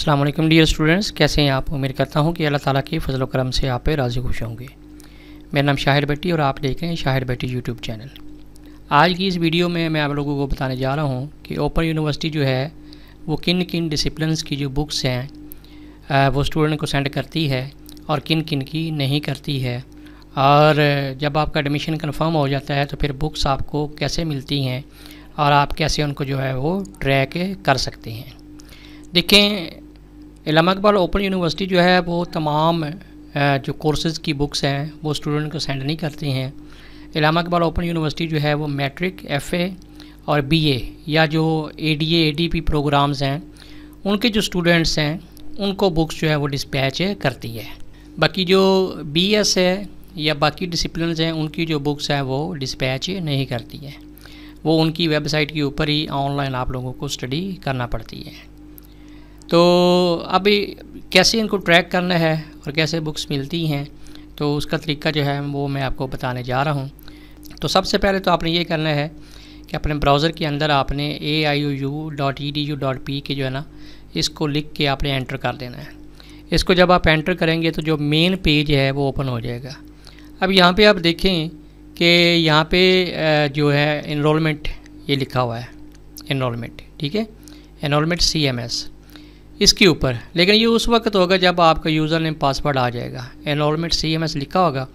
अल्लाम dear students कैसे हैं आप उम्मीद करता हूं कि अल्लाह ताला के फजल करम से आप पे राज़ी खुश होंगे मेरा नाम शाहिर बेटी और आप देख रहे हैं शाहिर बेटी यूट्यूब चैनल आज की इस वीडियो में मैं आप लोगों को बताने जा रहा हूं कि ओपन यूनिवर्सिटी जो है वो किन किन डिसप्लिन की जो बुक्स हैं वो स्टूडेंट को सेंड करती है और किन किन की नहीं करती है और जब आपका एडमिशन कन्फर्म हो जाता है तो फिर बुक्स आपको कैसे मिलती हैं और आप कैसे उनको जो है वो ट्रैक कर सकते हैं देखें इलामा इकबाल ओपन यूनिवर्सिटी जो है वो तमाम जो कोर्सेज़ की बुक्स हैं वो स्टूडेंट को सेंड नहीं करती हैं इलामा इकबाल ओपन यूनिवर्सिटी जो है वो मैट्रिक ए और ए या जो A D A D P programs हैं उनके जो स्टूडेंट्स हैं उनको बुक्स जो है वो डिस्पैच करती है बाकी जो बी एस है या बाकी डिसिप्लिन हैं उनकी जो बुक्स हैं वो डिस्पैच नहीं करती है वो उनकी वेबसाइट के ऊपर ही ऑनलाइन आप लोगों को स्टडी करना पड़ती है तो अभी कैसे इनको ट्रैक करना है और कैसे बुक्स मिलती हैं तो उसका तरीका जो है वो मैं आपको बताने जा रहा हूँ तो सबसे पहले तो आपने ये करना है कि अपने ब्राउज़र के अंदर आपने A I U U dot E D U dot P K जो है ना इसको लिख के आपने एंटर कर देना है इसको जब आप एंटर करेंगे तो जो मेन पेज है वो ओपन हो जाएगा अब यहाँ पे आप देखें कि यहाँ पे जो है इनरोलमेंट ये लिखा हुआ है इनरोलमेंट ठीक है इनरोलमेंट सी एम एस इसके ऊपर लेकिन ये उस वक्त होगा जब आपका यूज़र नेम पासवर्ड आ जाएगा एनरोलमेंट सी एम एस लिखा होगा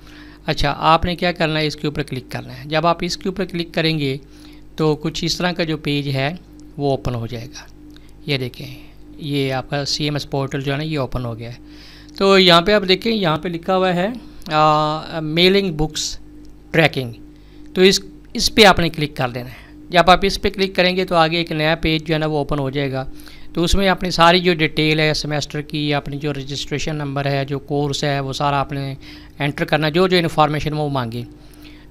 अच्छा आपने क्या करना है इसके ऊपर क्लिक करना है जब आप इसके ऊपर क्लिक करेंगे तो कुछ इस तरह का जो पेज है वो ओपन हो जाएगा ये देखें ये आपका सी एम एस पोर्टल जो है ना ये ओपन हो गया है तो यहाँ पे आप देखें यहाँ पे लिखा हुआ है आ, मेलिंग बुक्स ट्रैकिंग तो इस इस पर आपने क्लिक कर देना है जब आप इस पर क्लिक करेंगे तो आगे एक नया पेज जो है ना वो ओपन हो जाएगा तो उसमें अपनी सारी जो डिटेल है सेमेस्टर की अपनी जो रजिस्ट्रेशन नंबर है जो कोर्स है वो सारा आपने एंटर करना जो जो इन्फॉर्मेशन वो मांगी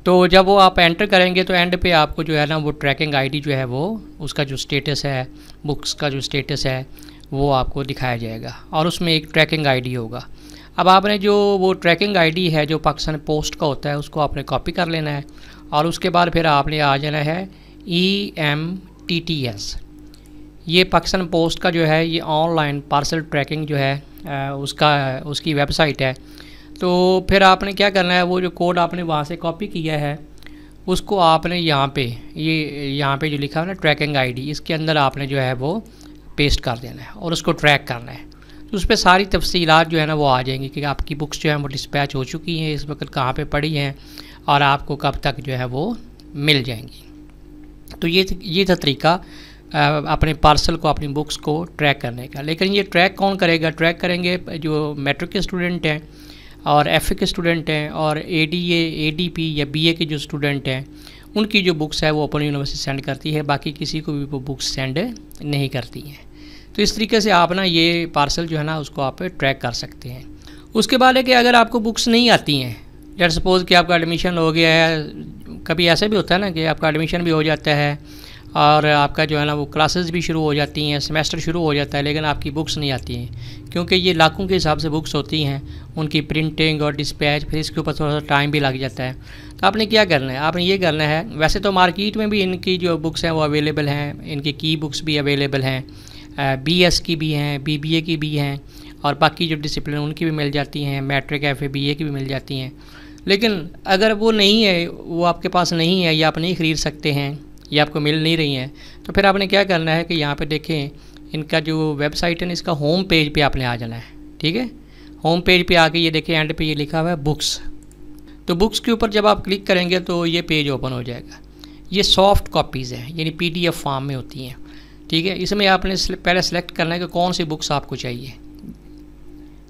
तो जब वो आप एंटर करेंगे तो एंड पे आपको जो है ना वो ट्रैकिंग आईडी जो है वो उसका जो स्टेटस है बुक्स का जो स्टेटस है वो आपको दिखाया जाएगा और उसमें एक ट्रैकिंग आईडी होगा अब आपने जो वो ट्रैकिंग आईडी है जो पाकिस्तान पोस्ट का होता है उसको आपने कॉपी कर लेना है और उसके बाद फिर आपने आ जाना है E M T T S ये पाकिस्तान पोस्ट का जो है ये ऑनलाइन पार्सल ट्रैकिंग जो है आ, उसका उसकी वेबसाइट है तो फिर आपने क्या करना है वो जो कोड आपने वहाँ से कॉपी किया है उसको आपने यहाँ पे ये यहाँ पे जो लिखा है ना ट्रैकिंग आईडी इसके अंदर आपने जो है वो पेस्ट कर देना है और उसको ट्रैक करना है तो उस पर सारी तफसीलत जो है ना वो आ जाएंगी कि आपकी बुक्स जो हैं वो डिस्पैच हो चुकी हैं इस वक्त कहाँ पे पड़ी हैं और आपको कब तक जो है वो मिल जाएंगी तो ये ये था तरीका अपने पार्सल को अपनी बुक्स को ट्रैक करने का लेकिन ये ट्रैक कौन करेगा ट्रैक करेंगे जो मेट्रिक के स्टूडेंट हैं और एफ के स्टूडेंट हैं और A D A D P या बी ए के जो स्टूडेंट हैं उनकी जो बुक्स है वो अपन यूनिवर्सिटी सेंड करती है बाकी किसी को भी वो बुक्स सेंड नहीं करती हैं तो इस तरीके से आप ना ये पार्सल जो है ना उसको आप ट्रैक कर सकते हैं उसके बाद है कि अगर आपको बुक्स नहीं आती हैं लेट सपोज़ कि आपका एडमिशन हो गया है कभी ऐसा भी होता है ना कि आपका एडमिशन भी हो जाता है और आपका जो है ना वो क्लासेस भी शुरू हो जाती हैं सेमेस्टर शुरू हो जाता है लेकिन आपकी बुक्स नहीं आती हैं क्योंकि ये लाखों के हिसाब से बुक्स होती हैं उनकी प्रिंटिंग और डिस्पैच फिर इसके ऊपर थोड़ा सा टाइम भी लग जाता है तो आपने क्या करना है आपने ये करना है वैसे तो मार्केट में भी इनकी जो बुक्स हैं वो अवेलेबल हैं इनकी की बुक्स भी अवेलेबल हैं बी एस की भी हैं बी बी ए की भी हैं और बाकी जो डिसिप्लिन उनकी भी मिल जाती हैं matric F A B A की भी मिल जाती हैं लेकिन अगर वो नहीं है वो आपके पास नहीं है या आप नहीं ख़रीद सकते हैं ये आपको मिल नहीं रही हैं तो फिर आपने क्या करना है कि यहाँ पे देखें इनका जो वेबसाइट है ना इसका होम पेज पे आपने आ जाना है ठीक है होम पेज पे आके ये देखें एंड पे ये लिखा हुआ है बुक्स तो बुक्स के ऊपर जब आप क्लिक करेंगे तो ये पेज ओपन हो जाएगा ये सॉफ्ट कॉपीज़ हैं यानी पी फॉर्म में होती हैं ठीक है इसमें आपने पहले सेलेक्ट करना है कि कौन सी बुक्स आपको चाहिए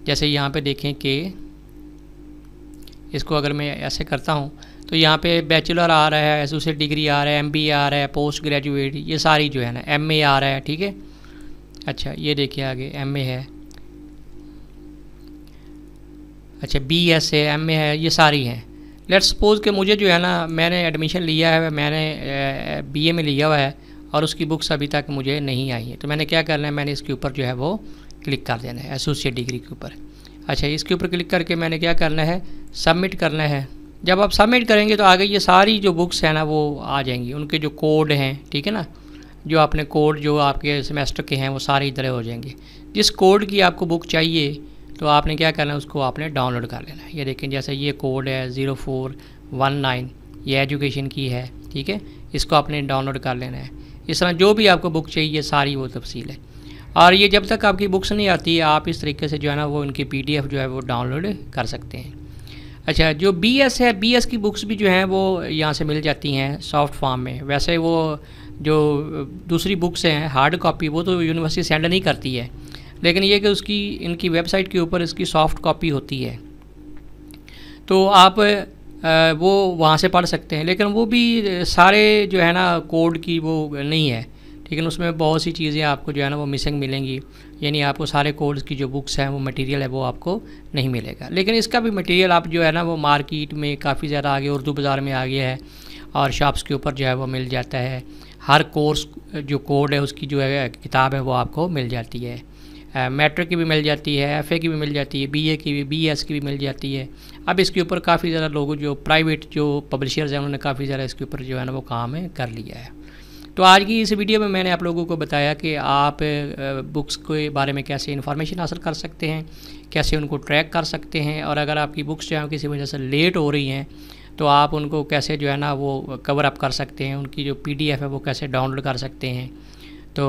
जैसे यहाँ पर देखें कि इसको अगर मैं ऐसे करता हूँ तो यहाँ पे बैचलर आ रहा है एसोसिएट डिग्री आ रहा है एमबीए आ रहा है पोस्ट ग्रेजुएट ये सारी जो है ना एमए आ रहा है ठीक है अच्छा ये देखिए आगे एमए है अच्छा बीएस है एमए है ये सारी हैं लेट्स सपोज़ कि मुझे जो है ना मैंने एडमिशन लिया है मैंने बीए में लिया हुआ है और उसकी बुक्स अभी तक मुझे नहीं आई है तो मैंने क्या करना है मैंने इसके ऊपर जो है वो क्लिक कर देना है एसोसिएट डिग्री के ऊपर अच्छा इसके ऊपर क्लिक करके मैंने क्या करना है सबमिट करना है जब आप सबमिट करेंगे तो आगे ये सारी जो बुक्स हैं ना वो आ जाएंगी उनके जो कोड हैं ठीक है ना जो आपने कोड जो आपके सेमेस्टर के हैं वो सारे इधर हो जाएंगे जिस कोड की आपको बुक चाहिए तो आपने क्या करना है उसको आपने डाउनलोड कर लेना है ये देखें जैसे ये कोड है ज़ीरो फोर वन नाइन ये एजुकेशन की है ठीक है इसको आपने डाउनलोड कर लेना है इस तरह जो भी आपको बुक चाहिए सारी वो तफसील है और ये जब तक आपकी बुक्स नहीं आती है आप इस तरीके से जो है ना वो इनकी एफ जो है वो डाउनलोड कर सकते हैं अच्छा जो बीएस है बीएस की बुक्स भी जो हैं वो यहाँ से मिल जाती हैं सॉफ्ट फॉर्म में वैसे वो जो दूसरी बुक्स हैं हार्ड कॉपी वो तो यूनिवर्सिटी सेंड नहीं करती है लेकिन ये कि उसकी इनकी वेबसाइट के ऊपर इसकी सॉफ्ट कॉपी होती है तो आप वो वहाँ से पढ़ सकते हैं लेकिन वो भी सारे जो है ना कोड की वो नहीं है ठीक है उसमें बहुत सी चीज़ें आपको जो है ना वो मिसिंग मिलेंगी यानी आपको सारे कोर्स की जो बुक्स हैं वो मटेरियल है वो आपको नहीं मिलेगा लेकिन इसका भी मटेरियल आप जो है ना वो मार्केट में काफ़ी ज़्यादा आगे उर्दू बाज़ार में आ गया है और शॉप्स के ऊपर जो है वो मिल जाता है हर कोर्स जो कोड है उसकी जो है किताब है वो आपको मिल जाती है मैट्रिक की भी मिल जाती है एफ़ की भी मिल जाती है बीए की भी बीएस की भी मिल जाती है अब इसके ऊपर काफ़ी ज़्यादा लोग जो प्राइवेट जो पब्लिशर्स हैं उन्होंने काफ़ी ज़्यादा इसके ऊपर जो है ना वो काम है कर लिया है तो आज की इस वीडियो में मैंने आप लोगों को बताया कि आप बुक्स के बारे में कैसे इन्फॉर्मेशन हासिल कर सकते हैं कैसे उनको ट्रैक कर सकते हैं और अगर आपकी बुक्स जो है किसी वजह से लेट हो रही हैं तो आप उनको कैसे जो है ना वो कवर अप कर सकते हैं उनकी जो पीडीएफ है वो कैसे डाउनलोड कर सकते हैं तो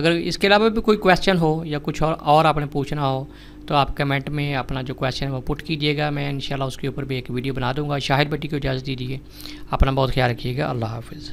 अगर इसके अलावा भी कोई क्वेश्चन हो या कुछ और और आपने पूछना हो तो आप कमेंट में अपना जो क्वेश्चन है वो पुट कीजिएगा मैं इंशाल्लाह उसके ऊपर भी एक वीडियो बना दूंगा शाहिद बेटी को इजाज़त दीजिए अपना बहुत ख्याल रखिएगा अल्लाह हाफिज़